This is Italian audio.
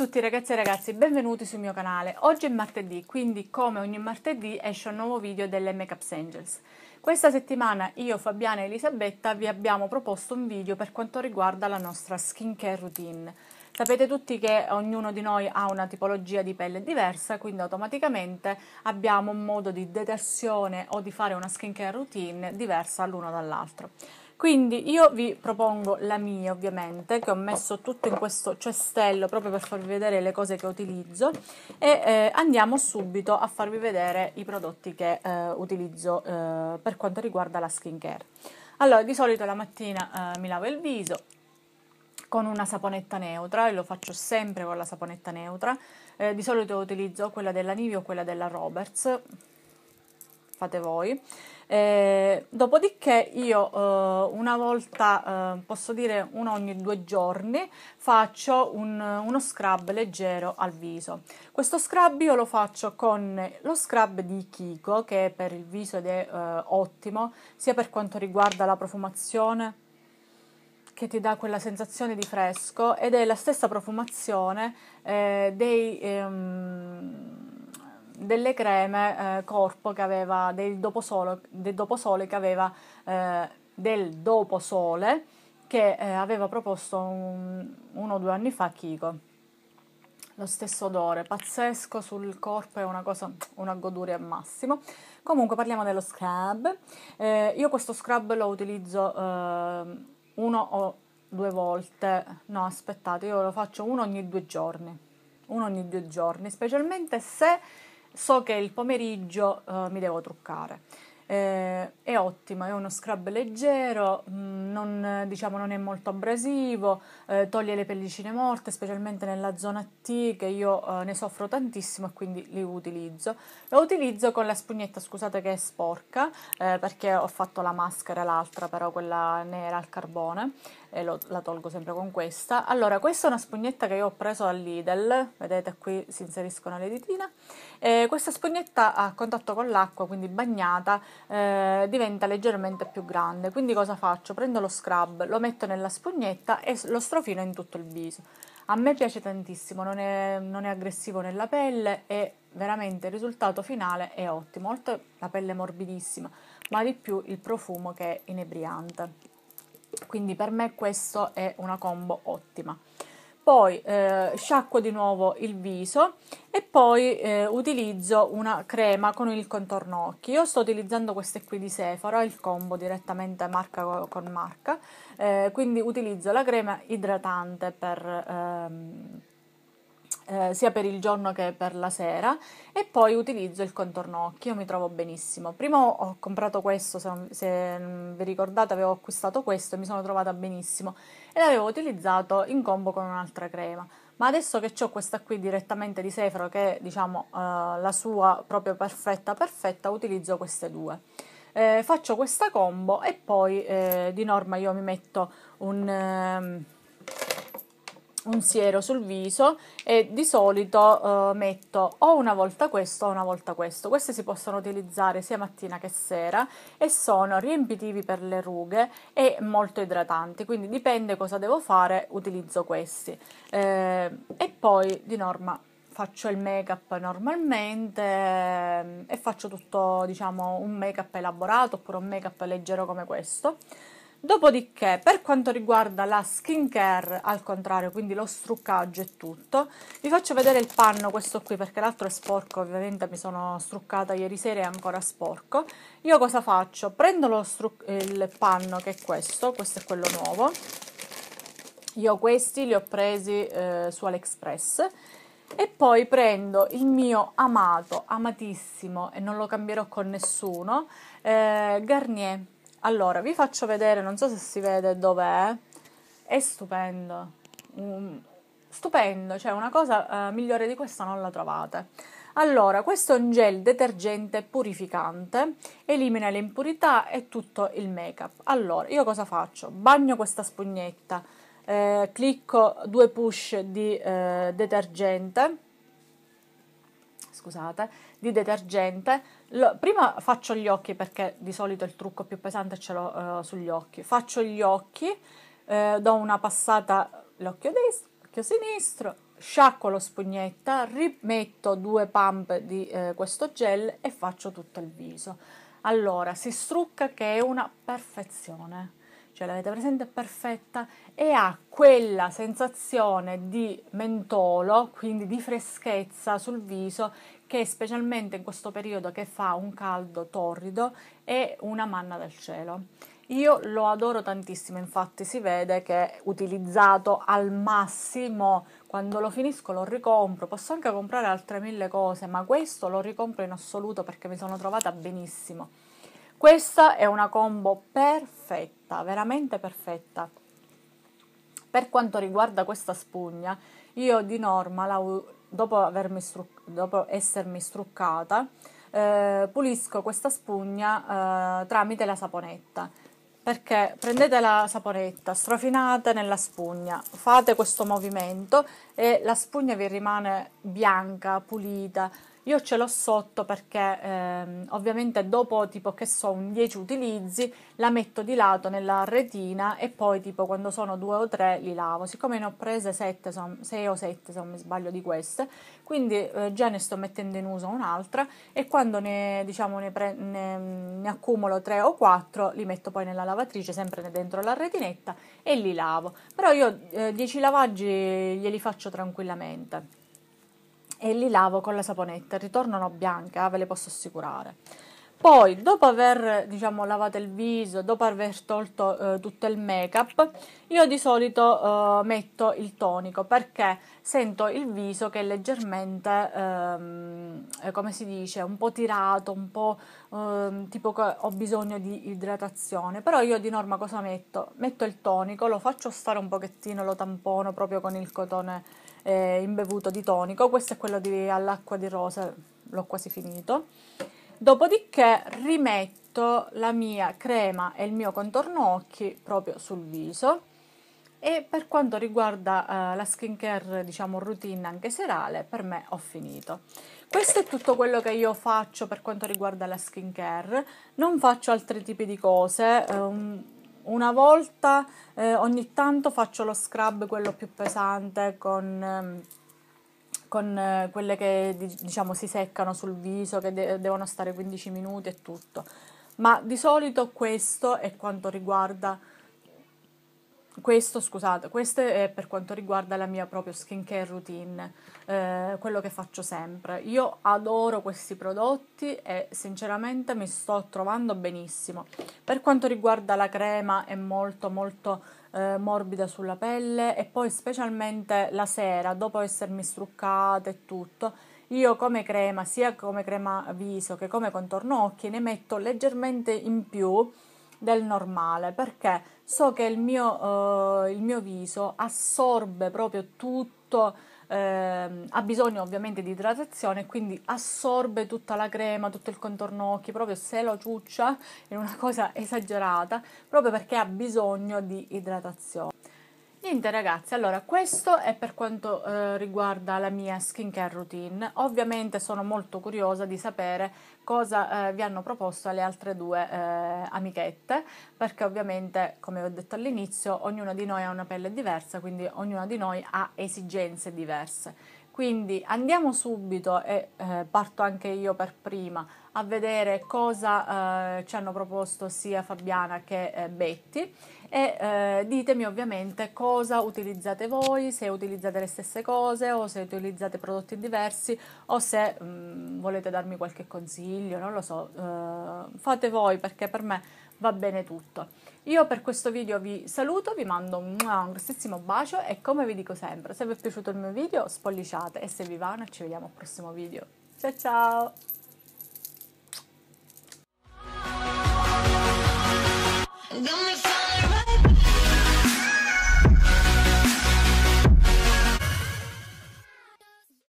tutti ragazzi e ragazzi, benvenuti sul mio canale. Oggi è martedì, quindi come ogni martedì esce un nuovo video delle Makeups Angels. Questa settimana io, Fabiana e Elisabetta vi abbiamo proposto un video per quanto riguarda la nostra skincare routine. Sapete tutti che ognuno di noi ha una tipologia di pelle diversa, quindi automaticamente abbiamo un modo di detersione o di fare una skincare routine diversa l'uno dall'altro. Quindi io vi propongo la mia ovviamente, che ho messo tutto in questo cestello proprio per farvi vedere le cose che utilizzo e eh, andiamo subito a farvi vedere i prodotti che eh, utilizzo eh, per quanto riguarda la skincare. Allora, di solito la mattina eh, mi lavo il viso, con una saponetta neutra e lo faccio sempre con la saponetta neutra. Eh, di solito utilizzo quella della Nivea o quella della Roberts, fate voi. Eh, dopodiché io eh, una volta, eh, posso dire uno ogni due giorni, faccio un, uno scrub leggero al viso. Questo scrub io lo faccio con lo scrub di Kiko che per il viso ed è eh, ottimo sia per quanto riguarda la profumazione che ti dà quella sensazione di fresco ed è la stessa profumazione eh, dei... Ehm, delle creme eh, corpo che aveva del doposole, del doposole che aveva eh, del doposole che eh, aveva proposto un, uno o due anni fa Kiko Lo stesso odore, pazzesco sul corpo, è una cosa, una goduria al massimo. Comunque parliamo dello scrub. Eh, io questo scrub lo utilizzo eh, uno o due volte, no aspettate, io lo faccio uno ogni due giorni uno ogni due giorni, specialmente se so che il pomeriggio eh, mi devo truccare. Eh, è ottimo, è uno scrub leggero, mm, non, diciamo, non, è molto abrasivo, eh, toglie le pellicine morte, specialmente nella zona T che io eh, ne soffro tantissimo e quindi li utilizzo. Lo utilizzo con la spugnetta, scusate che è sporca, eh, perché ho fatto la maschera l'altra, però quella nera al carbone e lo, la tolgo sempre con questa. Allora, questa è una spugnetta che io ho preso Lidl, vedete qui si inseriscono le ditine. Eh, questa spugnetta a contatto con l'acqua, quindi bagnata, eh, diventa leggermente più grande. Quindi cosa faccio? Prendo lo scrub, lo metto nella spugnetta e lo strofino in tutto il viso. A me piace tantissimo, non è, non è aggressivo nella pelle e veramente il risultato finale è ottimo. Oltre la pelle morbidissima, ma di più il profumo che è inebriante. Quindi per me questo è una combo ottima. Poi eh, sciacquo di nuovo il viso e poi eh, utilizzo una crema con il contorno occhi. Io sto utilizzando queste qui di Sephora, il combo direttamente marca con marca, eh, quindi utilizzo la crema idratante per, ehm, eh, sia per il giorno che per la sera e poi utilizzo il contorno occhio, mi trovo benissimo. Prima ho comprato questo, se, non, se mm, vi ricordate avevo acquistato questo e mi sono trovata benissimo e l'avevo utilizzato in combo con un'altra crema. Ma adesso che ho questa qui direttamente di Sefro che è diciamo eh, la sua proprio perfetta perfetta, utilizzo queste due. Eh, faccio questa combo e poi eh, di norma io mi metto un ehm, un siero sul viso e di solito eh, metto o una volta questo o una volta questo. Queste si possono utilizzare sia mattina che sera e sono riempitivi per le rughe e molto idratanti, quindi dipende cosa devo fare, utilizzo questi. Eh, e poi di norma faccio il make up normalmente eh, e faccio tutto diciamo un make up elaborato oppure un make up leggero come questo. Dopodiché, per quanto riguarda la skincare, al contrario, quindi lo struccaggio e tutto, vi faccio vedere il panno, questo qui, perché l'altro è sporco, ovviamente mi sono struccata ieri sera e è ancora sporco. Io cosa faccio? Prendo il panno, che è questo, questo è quello nuovo. Io questi li ho presi eh, su AliExpress e poi prendo il mio amato, amatissimo, e non lo cambierò con nessuno, eh, Garnier allora, vi faccio vedere, non so se si vede dov'è, è stupendo, mm, stupendo, cioè una cosa eh, migliore di questa non la trovate. Allora, questo è un gel detergente purificante, elimina le impurità e tutto il make-up. Allora, io cosa faccio? Bagno questa spugnetta, eh, clicco due push di eh, detergente, scusate, di detergente. Lo, prima faccio gli occhi perché di solito il trucco più pesante ce l'ho eh, sugli occhi. Faccio gli occhi, eh, do una passata l'occhio destro, l'occhio sinistro, sciacquo lo spugnetta, rimetto due pump di eh, questo gel e faccio tutto il viso. Allora, si strucca che è una perfezione cioè l'avete presente, è perfetta e ha quella sensazione di mentolo, quindi di freschezza sul viso che specialmente in questo periodo che fa un caldo torrido è una manna del cielo. Io lo adoro tantissimo, infatti si vede che è utilizzato al massimo, quando lo finisco lo ricompro, posso anche comprare altre mille cose, ma questo lo ricompro in assoluto perché mi sono trovata benissimo. Questa è una combo perfetta, veramente perfetta. Per quanto riguarda questa spugna, io di norma, la, dopo, struc- dopo, essermi struccata, eh, pulisco questa spugna eh, tramite la saponetta. Perché prendete la saponetta, strofinate nella spugna, fate questo movimento e la spugna vi rimane bianca, pulita, io ce l'ho sotto perché ehm, ovviamente dopo tipo che so un 10 utilizzi la metto di lato nella retina e poi tipo quando sono 2 o 3 li lavo. Siccome ne ho prese 7, 6 o 7 se non mi sbaglio di queste, quindi eh, già ne sto mettendo in uso un'altra e quando ne, diciamo, ne, pre- ne, ne accumulo 3 o 4 li metto poi nella lavatrice sempre dentro la retinetta e li lavo. Però io eh, 10 lavaggi glieli faccio tranquillamente e li lavo con la saponetta, ritornano bianca, ah, ve le posso assicurare. Poi, dopo aver diciamo, lavato il viso, dopo aver tolto eh, tutto il make-up, io di solito eh, metto il tonico perché sento il viso che è leggermente, ehm, eh, come si dice, un po' tirato, un po' ehm, tipo che ho bisogno di idratazione. Però io di norma cosa metto? Metto il tonico, lo faccio stare un pochettino, lo tampono proprio con il cotone eh, imbevuto di tonico, questo è quello di, all'acqua di rosa, l'ho quasi finito. Dopodiché rimetto la mia crema e il mio contorno occhi proprio sul viso. E per quanto riguarda eh, la care, diciamo routine anche serale, per me ho finito. Questo è tutto quello che io faccio per quanto riguarda la skin care. Non faccio altri tipi di cose. Ehm, una volta eh, ogni tanto faccio lo scrub, quello più pesante, con, ehm, con eh, quelle che diciamo si seccano sul viso, che de- devono stare 15 minuti e tutto. Ma di solito questo è quanto riguarda questo, scusate, questo è per quanto riguarda la mia proprio skincare routine, eh, quello che faccio sempre. Io adoro questi prodotti e sinceramente mi sto trovando benissimo. Per quanto riguarda la crema è molto molto eh, morbida sulla pelle e poi specialmente la sera, dopo essermi struccata e tutto, io come crema, sia come crema viso che come contorno occhi, ne metto leggermente in più del normale perché so che il mio, eh, il mio viso assorbe proprio tutto, eh, ha bisogno ovviamente di idratazione, quindi assorbe tutta la crema, tutto il contorno occhi, proprio se lo ciuccia è una cosa esagerata, proprio perché ha bisogno di idratazione. Niente ragazzi, allora questo è per quanto eh, riguarda la mia skincare routine. Ovviamente sono molto curiosa di sapere cosa eh, vi hanno proposto le altre due eh, amichette, perché ovviamente, come ho detto all'inizio, ognuna di noi ha una pelle diversa, quindi ognuna di noi ha esigenze diverse. Quindi andiamo subito e eh, parto anche io per prima a vedere cosa eh, ci hanno proposto sia Fabiana che eh, Betty e eh, ditemi ovviamente cosa utilizzate voi, se utilizzate le stesse cose o se utilizzate prodotti diversi o se mh, mm, volete darmi qualche consiglio, non lo so, eh, fate voi perché per me va bene tutto. Io per questo video vi saluto, vi mando un grossissimo bacio e come vi dico sempre, se vi è piaciuto il mio video spolliciate e se vi va noi ci vediamo al prossimo video. Ciao ciao! Don't